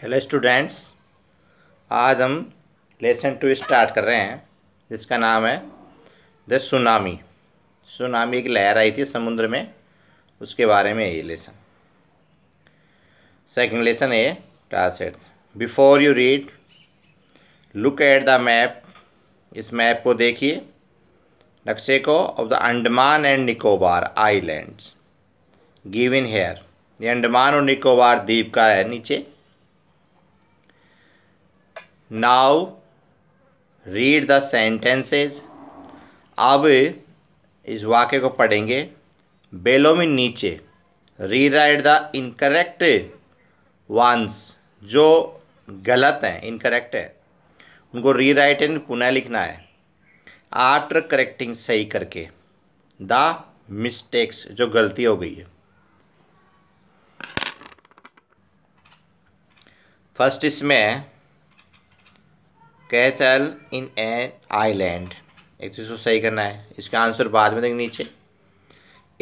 hello students आज हम lesson to start कर रहे हैं जिसका नाम है द सुनामी सुनामी एक लहर आई थी समुद्र में उसके बारे में ये लेसन सेकंड लेसन है class before you read look at the map इस मैप को देखिए नक्शे को of the Andaman and Nicobar islands given here ये अंडमान और निकोबार द्वीप का है नीचे नाउ रीड द सेंटेंसेस अब इस वाक्य को पढ़ेंगे बेलो में नीचे री राइड द इनकरेक्ट वंस जो गलत हैं इनकरेक्ट है उनको राइट एंड पुनः लिखना है आफ्टर करेक्टिंग सही करके द मिस्टेक्स जो गलती हो गई है फर्स्ट इसमें कैचल इन एन आईलैंड एक तो सही करना है इसका आंसर बाद में देंगे नीचे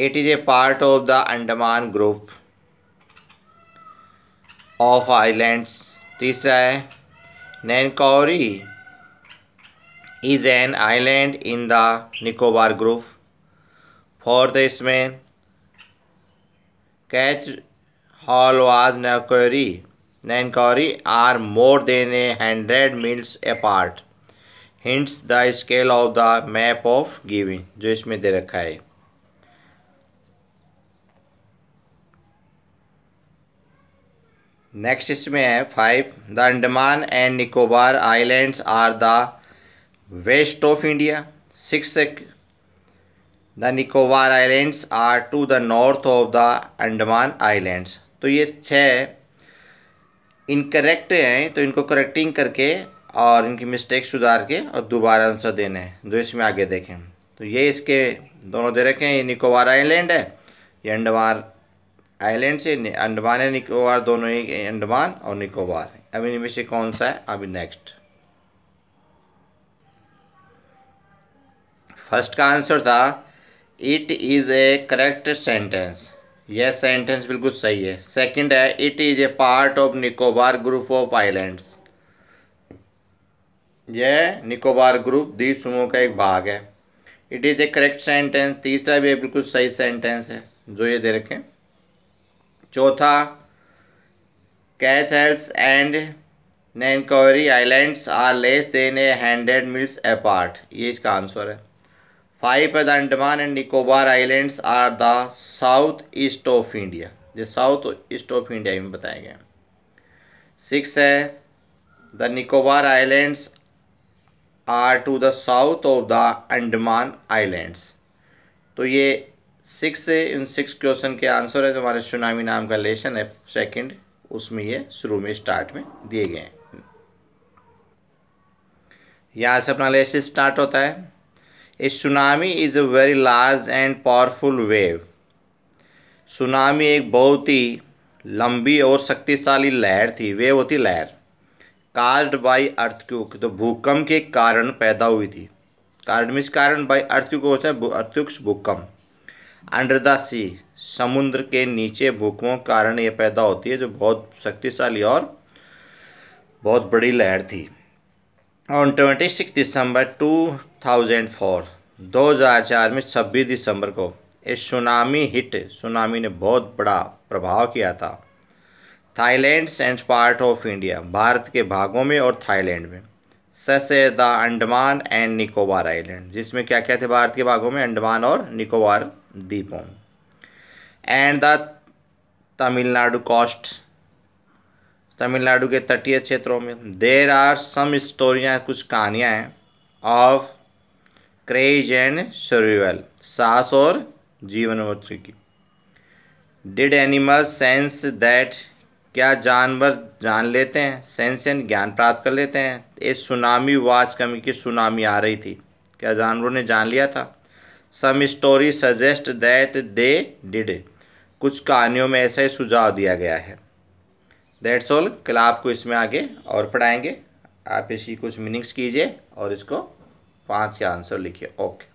it is a part of the Andaman group of islands तीसरा है Nancowry is an island in the Nicobar group fourth इसमें Katchal was Nancowry are more than a hundred miles apart hints the scale of the map of giving जो इसमें दे रखा है next इसमें है five the Andaman and Nicobar islands are the west of India six the Nicobar islands are to the north of the Andaman islands तो ये छः इनकरेक्ट हैं तो इनको करेक्टिंग करके और इनकी मिस्टेक सुधार के और दोबारा आंसर देने हैं जो तो इसमें आगे देखें तो ये इसके दोनों दे रखे हैं ये निकोबार आइलैंड है ये अंडमान आइलैंड से अंडमान है निकोबार दोनों ही अंडमान और निकोबार अब इनमें से कौन सा है अभी नेक्स्ट फर्स्ट का आंसर था it is a correct sentence यह सेंटेंस बिल्कुल सही है सेकंड है it is a part of Nicobar group of islands यह निकोबार ग्रुप द्वीप समूह का एक भाग है it is a correct sentence तीसरा भी बिल्कुल सही सेंटेंस है जो ये दे रखें चौथा Katchal and Nancowry islands are less than a hundred miles apart ये इसका आंसर है five at the Andaman and Nicobar islands are the south east of India ये साउथ ईस्ट ऑफ इंडिया में बताए गए सिक्स है the Nicobar islands are to the south of the Andaman islands तो ये सिक्स इन सिक्स क्वेश्चन के आंसर है जो हमारे सुनामी नाम का लेसन है सेकंड उसमें ये शुरू में स्टार्ट में दिए गए हैं यहाँ से अपना लेसन स्टार्ट होता है a tsunami is a very large and powerful wave tsunami एक बहुत ही लंबी और शक्तिशाली लहर थी वेव होती लहर कार्ड बाई अर्थक्यूक तो भूकंप के कारण पैदा हुई थी कार्ड मिस कारण बाई अर्थक्यूक होता है अर्थक्यूक्स भूकंप अंडर द सी समुद्र के नीचे भूकंपों के कारण ये पैदा होती है जो बहुत शक्तिशाली और बहुत बड़ी लहर थी on twenty six December two thousand four दो हज़ार चार में छब्बीस दिसंबर को एक सुनामी हिट सुनामी ने बहुत बड़ा प्रभाव किया था Thailand and part of India भारत के भागों में और थाईलैंड में ससे the Andaman and Nicobar island जिसमें क्या क्या थे भारत के भागों में अंडमान और निकोबार द्वीपों and the Tamil Nadu coast Tamil Nadu के तटीय क्षेत्रों में देर आर सम स्टोरियाँ कुछ कहानियाँ हैं ऑफ क्रेज एंड सर्वाइवल सास और जीवन की डिड एनिमल सेंस दैट क्या जानवर जान लेते हैं सेंस एंड ज्ञान प्राप्त कर लेते हैं एक सुनामी वाच कमी की सुनामी आ रही थी क्या जानवरों ने जान लिया था some story suggest that they did कुछ कहानियों में ऐसा ही सुझाव दिया गया है दैट्स ऑल कल आपको इसमें आगे और पढ़ाएंगे आप इसी कुछ मीनिंग्स कीजिए और इसको पाँच के आंसर लिखिए ओके